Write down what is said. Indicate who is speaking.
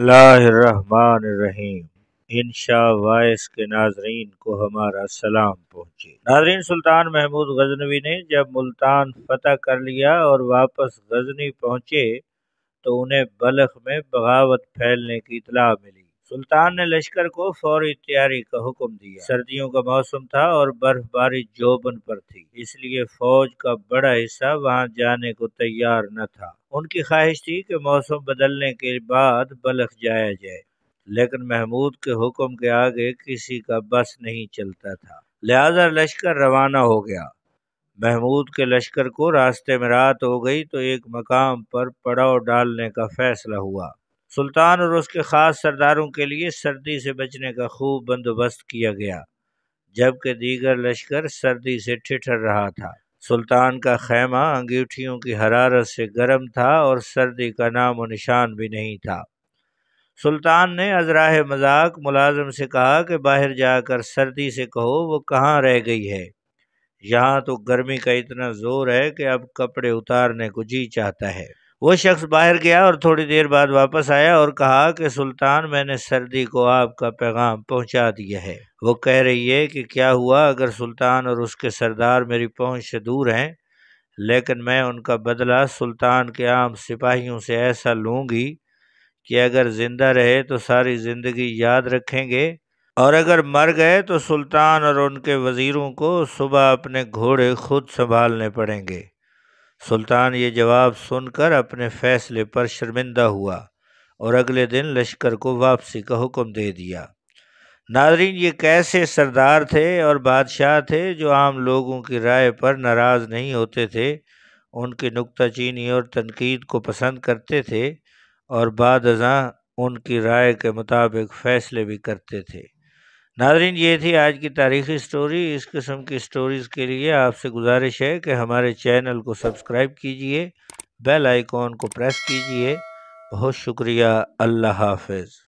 Speaker 1: रहीम इनशा voice के नाजरीन को हमारा सलाम पहुँचे नाजरीन सुल्तान महमूद गजनवी ने जब मुल्तान फतह कर लिया और वापस गजनी पहुँचे तो उन्हें बलख में बगावत फैलने की इतला मिली सुल्तान ने लश्कर को फौरी तैयारी का हुक्म दिया सर्दियों का मौसम था और बर्फबारी जोबन पर थी इसलिए फौज का बड़ा हिस्सा वहां जाने को तैयार न था उनकी ख्वाहिश थी कि मौसम बदलने के बाद बलख जाया जाए लेकिन महमूद के हुक्म के आगे किसी का बस नहीं चलता था लिहाजा लश्कर रवाना हो गया महमूद के लश्कर को रास्ते में रात हो गई तो एक मकाम पर पड़ाव डालने का फैसला हुआ सुल्तान और उसके ख़ास सरदारों के लिए सर्दी से बचने का खूब बंदोबस्त किया गया जबकि दीगर लश्कर सर्दी से ठिठर रहा था सुल्तान का खैमा अंगीठियों की हरारत से गर्म था और सर्दी का नाम निशान भी नहीं था सुल्तान ने अजराह मजाक मुलाजम से कहा कि बाहर जाकर सर्दी से कहो वो कहाँ रह गई है यहाँ तो गर्मी का इतना ज़ोर है कि अब कपड़े उतारने को जी चाहता है वो शख्स बाहर गया और थोड़ी देर बाद वापस आया और कहा कि सुल्तान मैंने सर्दी को आपका पैगाम पहुंचा दिया है वो कह रही है कि क्या हुआ अगर सुल्तान और उसके सरदार मेरी पहुंच से दूर हैं लेकिन मैं उनका बदला सुल्तान के आम सिपाहियों से ऐसा लूँगी कि अगर ज़िंदा रहे तो सारी ज़िंदगी याद रखेंगे और अगर मर गए तो सुल्तान और उनके वज़ीरों को सुबह अपने घोड़े खुद संभालने पड़ेंगे सुल्तान ये जवाब सुनकर अपने फैसले पर शर्मिंदा हुआ और अगले दिन लश्कर को वापसी का हुक्म दे दिया नाजरीन ये कैसे सरदार थे और बादशाह थे जो आम लोगों की राय पर नाराज़ नहीं होते थे उनकी नुकता चीनी और तनकीद को पसंद करते थे और बाद उनकी राय के मुताबिक फ़ैसले भी करते थे नाजरीन ये थी आज की तारीखी स्टोरी इस किस्म की स्टोरीज़ के लिए आपसे गुजारिश है कि हमारे चैनल को सब्सक्राइब कीजिए बेल आइकॉन को प्रेस कीजिए बहुत शुक्रिया अल्लाह हाफिज़